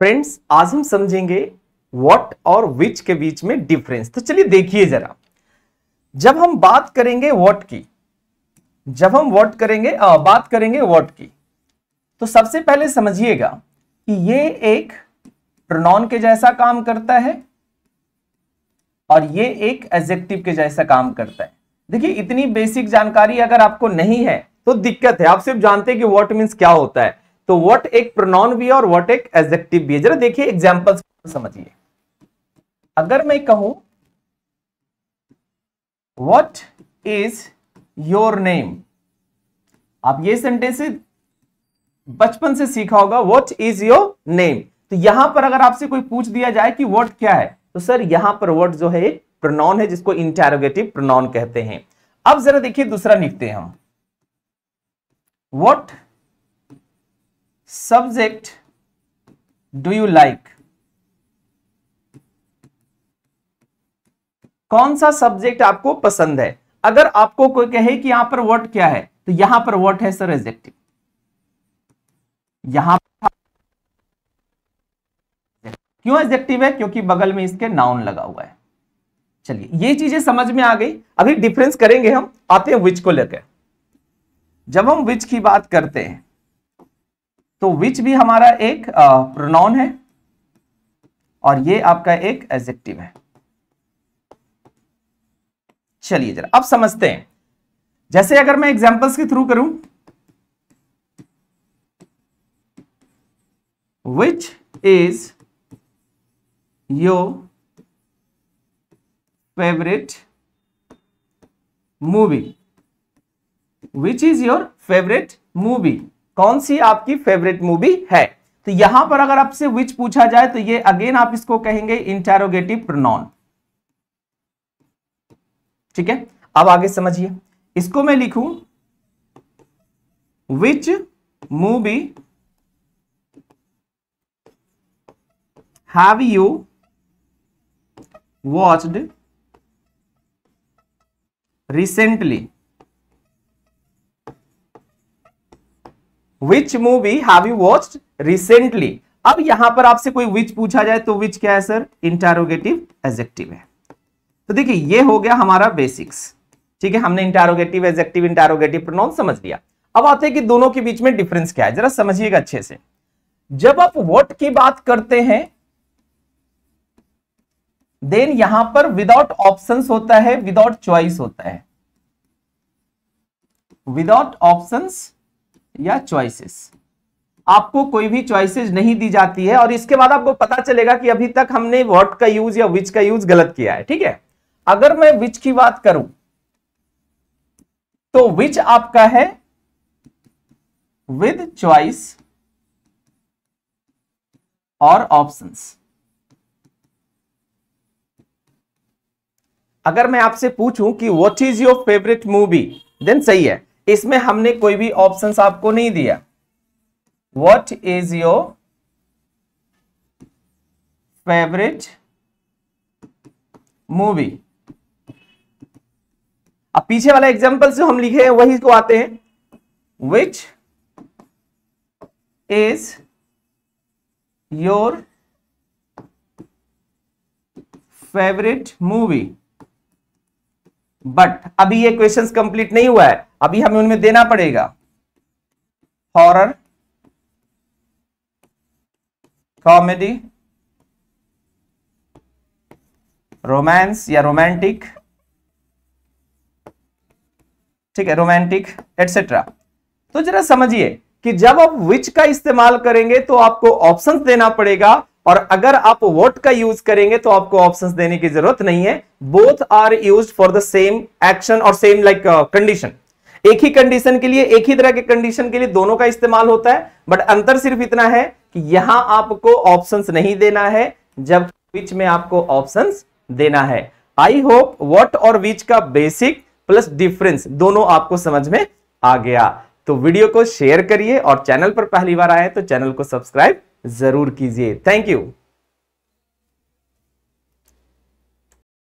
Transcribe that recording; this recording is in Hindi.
फ्रेंड्स आज हम समझेंगे व्हाट और विच के बीच में डिफरेंस तो चलिए देखिए जरा जब हम बात करेंगे व्हाट की जब हम व्हाट करेंगे आ, बात करेंगे व्हाट की तो सबसे पहले समझिएगा कि ये एक प्रोनाउन के जैसा काम करता है और ये एक एजेक्टिव के जैसा काम करता है देखिए इतनी बेसिक जानकारी अगर आपको नहीं है तो दिक्कत है आप सिर्फ जानते हैं कि व्हाट मींस क्या होता है तो व्हाट एक प्रोनाउन भी है और व्हाट एक एजेक्टिव भी है जरा देखिए एग्जांपल्स समझिए अगर मैं कहूं व्हाट इज योर नेम आप ये सेंटेंस बचपन से सीखा होगा व्हाट इज योर नेम तो यहां पर अगर आपसे कोई पूछ दिया जाए कि व्हाट क्या है तो सर यहां पर व्हाट जो है एक प्रोनाउन है जिसको इंटेरोगेटिव प्रोनाउन कहते हैं अब जरा देखिए दूसरा लिखते हैं हम what subject do you like कौन सा सब्जेक्ट आपको पसंद है अगर आपको कोई कहे कि यहां पर वर्ड क्या है तो यहां पर वर्ड है सर एजेक्टिव यहां क्यों एजेक्टिव है क्योंकि बगल में इसके नाउन लगा हुआ है चलिए ये चीजें समझ में आ गई अभी डिफरेंस करेंगे हम आते हैं विच को लेकर जब हम विच की बात करते हैं तो विच भी हमारा एक प्रोनाउन है और ये आपका एक एजेक्टिव है चलिए जरा अब समझते हैं जैसे अगर मैं एग्जांपल्स के थ्रू करूं which is your favourite movie which is your favourite movie कौन सी आपकी फेवरेट मूवी है तो यहां पर अगर आपसे विच पूछा जाए तो ये अगेन आप इसको कहेंगे इंटेरोगेटिव प्रोनाउन ठीक है अब आगे समझिए इसको मैं लिखूं which movie have you watched recently which movie have you watched recently अब यहां पर आपसे कोई विच पूछा जाए तो विच क्या है सर इंटारोगेटिव एजेक्टिव है तो देखिए ये हो गया हमारा बेसिक्स ठीक है हमने इंटारोगेटिव एजेक्टिव इंटारोगेटिव प्रोनाउन समझ लिया अब आते हैं कि दोनों के बीच में डिफरेंस क्या है जरा समझिएगा अच्छे से जब आप वॉट की बात करते हैं देन यहां पर विदाउट ऑप्शन होता है विदाउट चॉइस होता है विदाउट ऑप्शंस या चॉइसेस आपको कोई भी चॉइसेस नहीं दी जाती है और इसके बाद आपको पता चलेगा कि अभी तक हमने वॉट का यूज या विच का यूज गलत किया है ठीक है अगर मैं विच की बात करूं तो विच आपका है विद चॉइस और ऑप्शंस अगर मैं आपसे पूछूं कि what is your favourite movie then सही है इसमें हमने कोई भी ऑप्शन आपको नहीं दिया what is your favourite movie अब पीछे वाला एग्जाम्पल से हम लिखे हैं वही को आते हैं which is your favourite movie but अभी ये क्वेश्चंस कंप्लीट नहीं हुआ है अभी हमें उनमें देना पड़ेगा हॉरर कॉमेडी रोमांस या रोमांटिक ठीक है रोमांटिक एटसेट्रा तो जरा समझिए कि जब आप विच का इस्तेमाल करेंगे तो आपको ऑप्शंस देना पड़ेगा और अगर आप वोट का यूज करेंगे तो आपको ऑप्शंस देने की जरूरत नहीं है both are use for the same action और सेम लाइक कंडीशन एक ही कंडीशन के लिए एक ही तरह के कंडीशन के लिए दोनों का इस्तेमाल होता है बट अंतर सिर्फ इतना है कि यहां आपको ऑप्शन नहीं देना है जब विच में आपको ऑप्शन देना है आई होप वॉट और विच का बेसिक प्लस डिफरेंस दोनों आपको समझ में आ गया तो वीडियो को शेयर करिए और चैनल पर पहली बार आए तो चैनल को सब्सक्राइब ज़रूर कीजिए थैंक यू